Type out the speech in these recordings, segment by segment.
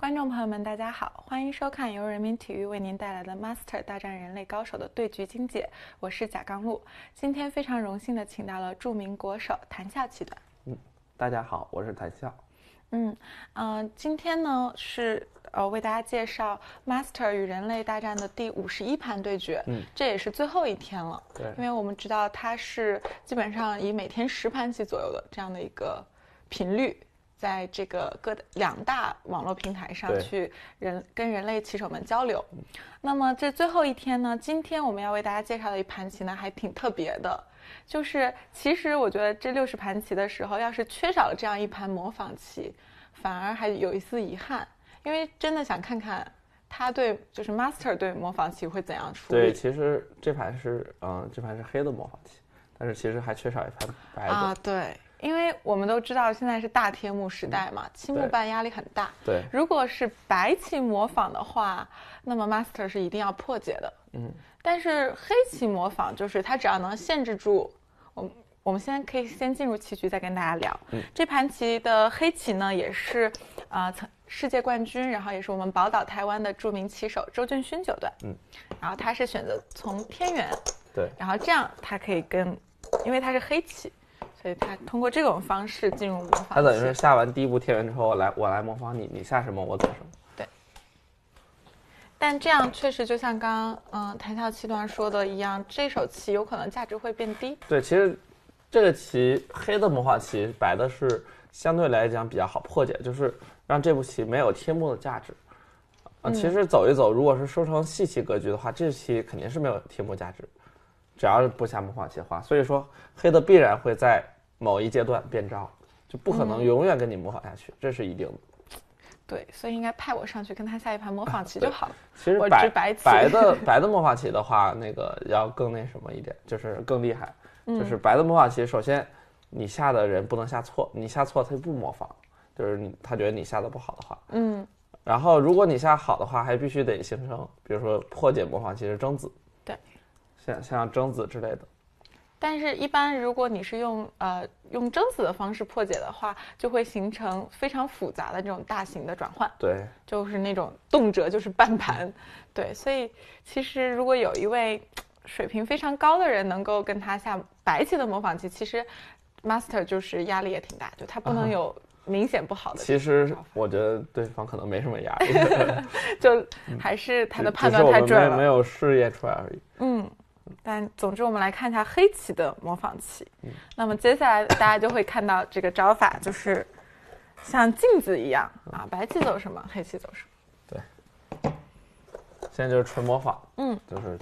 观众朋友们，大家好，欢迎收看由人民体育为您带来的 Master 大战人类高手的对局精解。我是贾刚露，今天非常荣幸的请到了著名国手谭笑棋的。嗯，大家好，我是谭笑。嗯，呃，今天呢是呃为大家介绍 Master 与人类大战的第五十一盘对决，嗯，这也是最后一天了。对，因为我们知道他是基本上以每天十盘棋左右的这样的一个频率。在这个各两大网络平台上去人跟人类棋手们交流。那么这最后一天呢？今天我们要为大家介绍的一盘棋呢，还挺特别的。就是其实我觉得这六十盘棋的时候，要是缺少了这样一盘模仿棋，反而还有一丝遗憾。因为真的想看看他对，就是 Master 对模仿棋会怎样处理。对，其实这盘是嗯，这盘是黑的模仿棋，但是其实还缺少一盘白的啊，对。因为我们都知道现在是大天幕时代嘛，青木半压力很大。对，如果是白棋模仿的话，那么 master 是一定要破解的。嗯，但是黑棋模仿就是他只要能限制住我。我们先可以先进入棋局，再跟大家聊。嗯，这盘棋的黑棋呢，也是啊，曾世界冠军，然后也是我们宝岛台湾的著名棋手周俊勋九段。嗯，然后他是选择从天元。对，然后这样他可以跟，因为他是黑棋。所以他通过这种方式进入魔仿。他等于是下完第一步贴元之后，来我来模仿你，你下什么我走什么。对。但这样确实就像刚嗯谭笑七段说的一样，这手棋有可能价值会变低。对，其实这个棋黑的魔法棋，白的是相对来讲比较好破解，就是让这步棋没有贴幕的价值。啊，其实走一走，如果是收成细棋格局的话，这棋肯定是没有贴幕价值。只要是不下模仿棋的话，所以说黑的必然会在某一阶段变招，就不可能永远跟你模仿下去，这是一定的。对，所以应该派我上去跟他下一盘模仿棋就好了。其实白白白的白的模仿棋的话，那个要更那什么一点，就是更厉害。嗯。就是白的模仿棋，首先你下的人不能下错，你下错他就不模仿，就是他觉得你下的不好的话。嗯。然后如果你下好的话，还必须得形成，比如说破解模仿棋是争子。对。像像征子之类的，但是一般如果你是用呃用征子的方式破解的话，就会形成非常复杂的这种大型的转换。对，就是那种动辄就是半盘。对，所以其实如果有一位水平非常高的人能够跟他下白棋的模仿棋，其实 master 就是压力也挺大，就他不能有明显不好的。其实我觉得对方可能没什么压力，就还是他的判断太准了。没没有试验出来而已。嗯。但总之，我们来看一下黑棋的模仿棋。那么接下来大家就会看到这个招法，就是像镜子一样啊，白棋走什么，黑棋走什么。对，现在就是纯模仿。嗯，就是。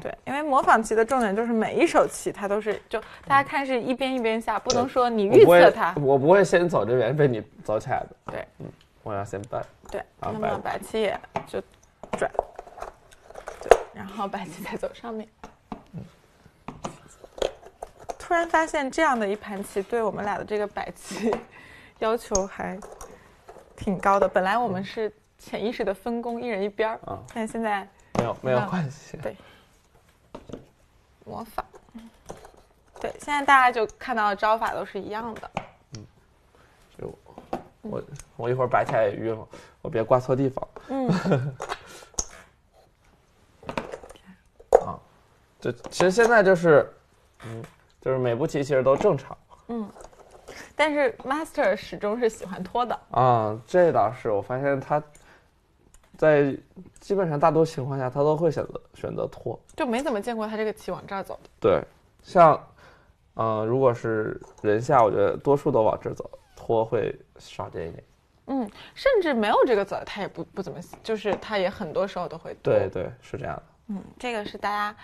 对，因为模仿棋的重点就是每一手棋它都是就大家看是一边一边下，不能说你预测它，我不会先走这边被你走起来的。对，嗯，我要先搬。对，那么白棋也就转，对，然后白棋再走上面。突然发现，这样的一盘棋对我们俩的这个摆棋 要求还挺高的。本来我们是潜意识的分工，一人一边儿。嗯。但现在没有没有关系。对。魔法。对，现在大家就看到的招法都是一样的。嗯。就我我一会儿摆来也晕了，我别挂错地方。嗯。啊，这其实现在就是，嗯。就是每步棋其实都正常，嗯，但是 master 始终是喜欢拖的啊，这倒是我发现他，在基本上大多情况下，他都会选择选择拖，就没怎么见过他这个棋往这儿走。对，像，嗯，如果是人下，我觉得多数都往这儿走，拖会少见一点。嗯，甚至没有这个子，他也不不怎么，就是他也很多时候都会对对，是这样的。嗯，这个是大家。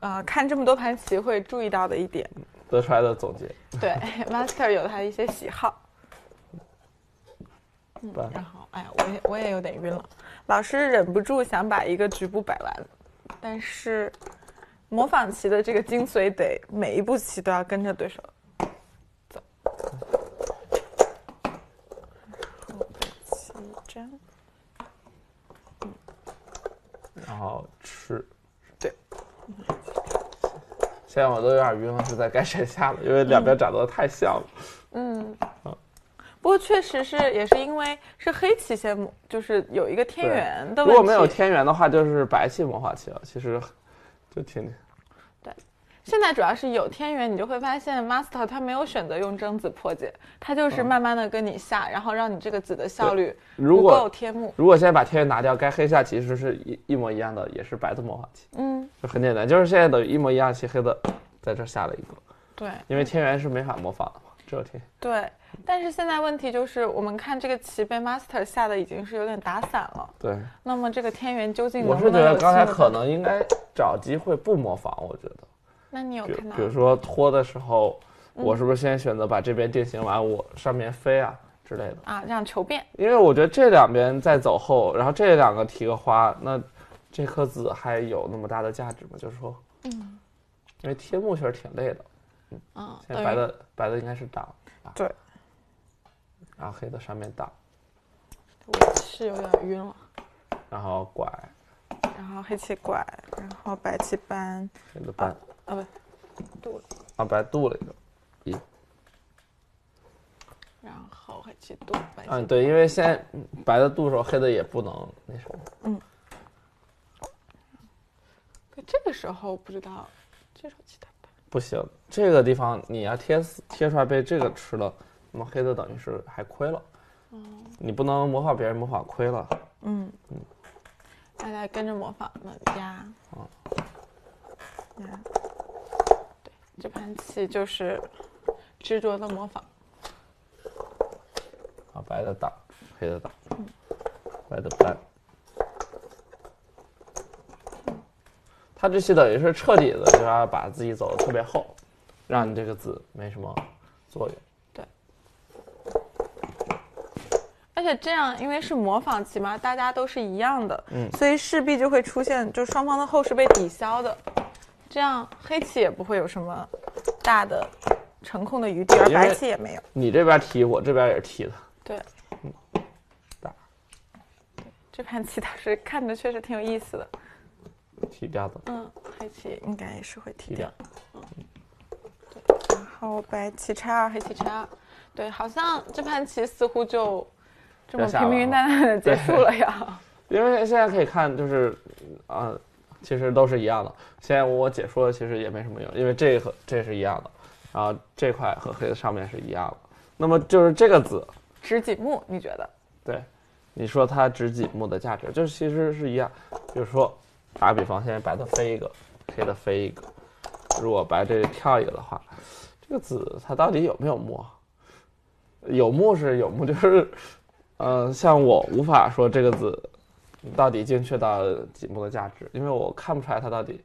呃，看这么多盘棋会注意到的一点，得出来的总结。对，Master 有他的一些喜好。嗯，然后，哎呀，我我也有点晕了。老师忍不住想把一个局部摆完，但是模仿棋的这个精髓得每一步棋都要跟着对手走。嗯，然后吃。这样我都有点晕了，实在该谁下了，因为两边长得太像了。嗯，不过确实是，也是因为是黑棋先，就是有一个天元的问题。如果没有天元的话，就是白棋谋化棋了。其实，就天天。对。现在主要是有天元，你就会发现 master 他没有选择用征子破解，他就是慢慢的跟你下，然后让你这个子的效率不够天目。如果现在把天元拿掉，该黑下其实是一一模一样的，也是白的模仿棋。嗯，就很简单，就是现在等于一模一样棋，黑的在这下了一个。对，因为天元是没法模仿的嘛，有天。对，但是现在问题就是，我们看这个棋被 master 下的已经是有点打散了。对，那么这个天元究竟？我是觉得刚才可能应该找机会不模仿，我觉得。那你有看到？比如说拖的时候，我是不是先选择把这边定型完，我上面飞啊之类的啊，让求变。因为我觉得这两边在走后，然后这两个提个花，那这颗子还有那么大的价值吗？就是说，嗯，因为贴木确实挺累的，嗯，现在白的白的应该是挡，对，然后黑的上面挡，是有点晕了，然后拐，然后黑棋拐，然后白棋搬，黑的搬。啊不，渡了啊白渡了一个，一，然后还去渡白。嗯对，因为现在白的的时候，黑的也不能那什么。嗯。那这个时候不知道，这时候去打白。不行，这个地方你要贴死贴出来被这个吃了，那么黑的等于是还亏了。你不能模仿别人，模仿亏了。嗯。嗯。大家跟着模仿我们家。嗯。对，这盘棋就是执着的模仿，啊，白的打，黑的打，白的扳，他这棋等于是彻底的，就是把自己走的特别厚，让你这个子没什么作用。对，而且这样，因为是模仿棋嘛，大家都是一样的，嗯，所以势必就会出现，就双方的后是被抵消的。这样黑棋也不会有什么大的成空的余地，而白棋也没有。你这边踢，我这边也是踢的。对，嗯，打。对，这盘棋倒是看着确实挺有意思的。踢掉的。嗯，黑棋应该也是会踢掉。嗯，对。然后白棋拆二，黑棋拆二。对，好像这盘棋似乎就这么平平淡淡的结束了呀。因为现在可以看，就是啊。其实都是一样的。现在我解说其实也没什么用，因为这和这是一样的，然后这块和黑的上面是一样的。那么就是这个子指几目？你觉得？对，你说它指几目的价值，就是其实是一样。比如说，打比方，现在白的飞一个，黑的飞一个，如果白这里跳一个的话，这个子它到底有没有目？有目是有目，就是，呃，像我无法说这个子。到底精确到几目的价值？因为我看不出来它到底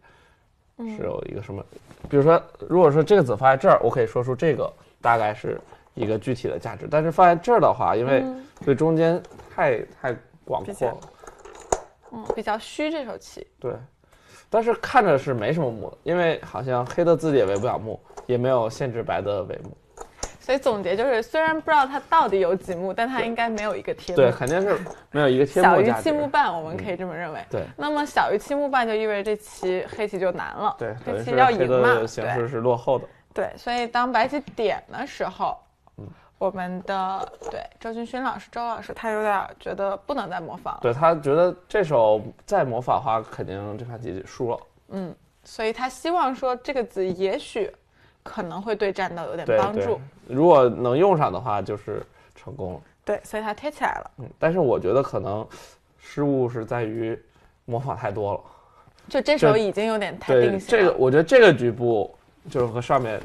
是有一个什么，比如说，如果说这个子放在这儿，我可以说出这个大概是一个具体的价值，但是放在这儿的话，因为对中间太太广阔，嗯，比较虚这手棋。对，但是看着是没什么目的，因为好像黑的自己也围不了目，也没有限制白的围目。所以总结就是，虽然不知道他到底有几目，但他应该没有一个贴目。对，肯定是 没有一个贴小于七目半，我们可以这么认为。对，那么小于七目半就意味着这期黑棋就难了。对，这期要赢嘛？对。形式是落后的。对，所以当白棋点的时候，嗯，我们的对周俊勋老师，周老师他有点觉得不能再模仿。对他觉得这手再模仿的话，肯定这盘棋就输了。嗯，所以他希望说这个子也许。可能会对战斗有点帮助。如果能用上的话，就是成功了。对，所以它贴起来了。嗯，但是我觉得可能失误是在于模仿太多了。就这时候已经有点太定型了。这个我觉得这个局部就是和上面，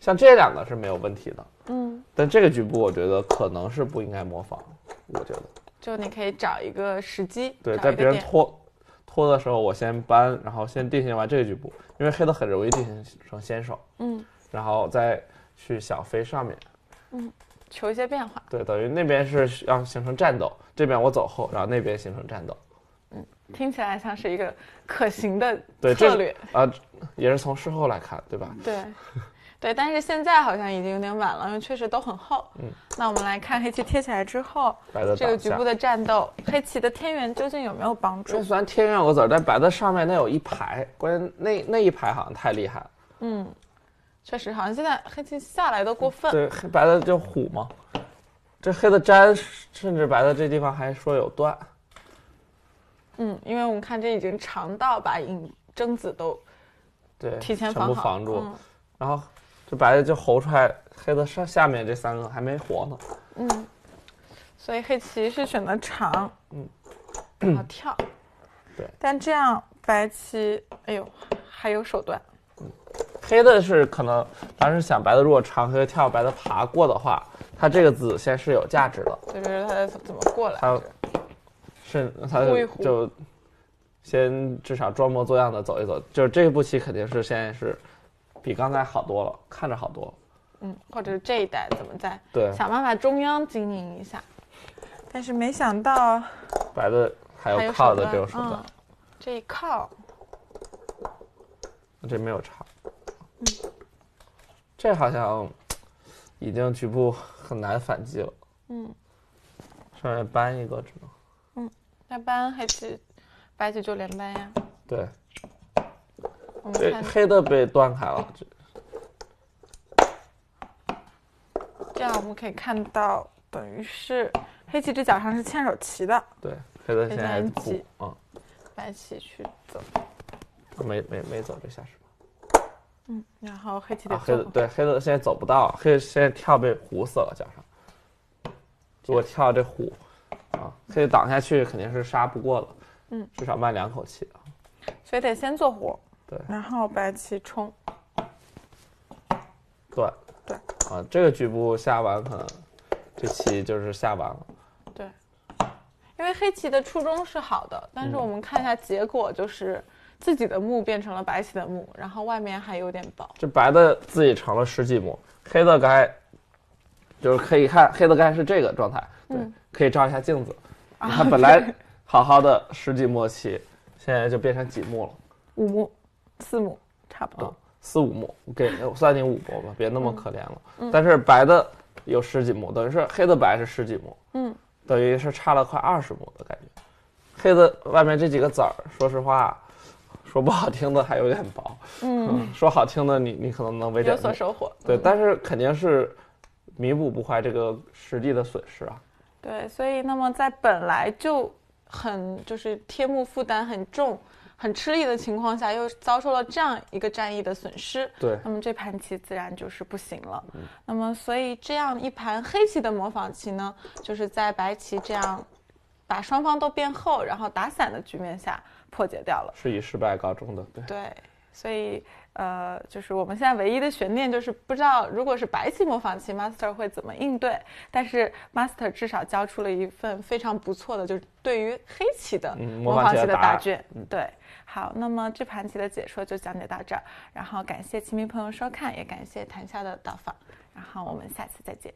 像这两个是没有问题的。嗯，但这个局部我觉得可能是不应该模仿。我觉得。就你可以找一个时机。对，在别人拖。拖的时候，我先搬，然后先定型完这个局部，因为黑的很容易定型成先手，嗯，然后再去小飞上面，嗯，求一些变化。对，等于那边是要形成战斗，这边我走后，然后那边形成战斗，嗯，听起来像是一个可行的策略啊，也是从事后来看，对吧？对。对，但是现在好像已经有点晚了，因为确实都很厚。嗯，那我们来看黑棋贴起来之后，这个局部的战斗，黑棋的天元究竟有没有帮助？虽然天元有个子儿，但白的上面那有一排，关键那那一排好像太厉害了。嗯，确实，好像现在黑棋下来的过分。对，黑白的就虎嘛，这黑的粘，甚至白的这地方还说有断。嗯，因为我们看这已经长到把影征子都对提前防住，然后。白的就猴出来，黑的上下面这三个还没活呢。嗯，所以黑棋是选的长。嗯，跳。对。但这样白棋，哎呦，还有手段。嗯，黑的是可能当时想白的如果长黑的跳，白的爬过的话，他这个子先是有价值的。就是他怎么过来？他是他就先至少装模作样的走一走，就是这步棋肯定是现在是。比刚才好多了，看着好多了。嗯，或者这一代怎么在对想办法中央经营一下，但是没想到，白的还有靠的，给我说的，这一靠，这没有差，嗯，这好像已经局部很难反击了。嗯，上来搬一个只能，嗯，那搬还是白棋就连搬呀？对。对，黑的被断开了，这样我们可以看到，等于是黑棋这角上是嵌手棋的。对，黑的现在补啊，白棋去走，没没没走这下是吧？嗯，然后黑棋的，黑的对，黑的现在走不到，黑的现在跳被虎死了，脚上，如果跳这虎，啊，黑挡下去肯定是杀不过的，嗯，至少慢两口气啊，所以得先做虎。然后白棋冲，对对啊，这个局部下完可能这棋就是下完了。对，因为黑棋的初衷是好的，但是我们看一下结果，就是自己的目变成了白棋的目，然后外面还有点薄。这白的自己成了十几目，黑的该就是可以看，黑的该是这个状态，对，可以照一下镜子。它本来 好好的十几目棋，现在就变成几目了，五目。四亩差不多，四五亩给算你五亩吧，别那么可怜了。但是白的有十几亩，等于是黑的白是十几亩，嗯，等于是差了快二十亩的感觉。黑的外面这几个籽儿，说实话，说不好听的还有点薄，嗯，说好听的你你可能能为有所收获，对，但是肯定是弥补不坏这个实际的损失啊。对，所以那么在本来就很就是天幕负担很重。很吃力的情况下，又遭受了这样一个战役的损失，对，那么这盘棋自然就是不行了。那么，所以这样一盘黑棋的模仿棋呢，就是在白棋这样把双方都变厚，然后打散的局面下破解掉了，是以失败告终的，对。所以，呃，就是我们现在唯一的悬念就是不知道，如果是白棋模仿棋 master 会怎么应对。但是 master 至少交出了一份非常不错的，就是对于黑棋的模仿棋的答卷。对，好，那么这盘棋的解说就讲解到这儿。然后感谢棋迷朋友收看，也感谢谈笑的到访。然后我们下次再见。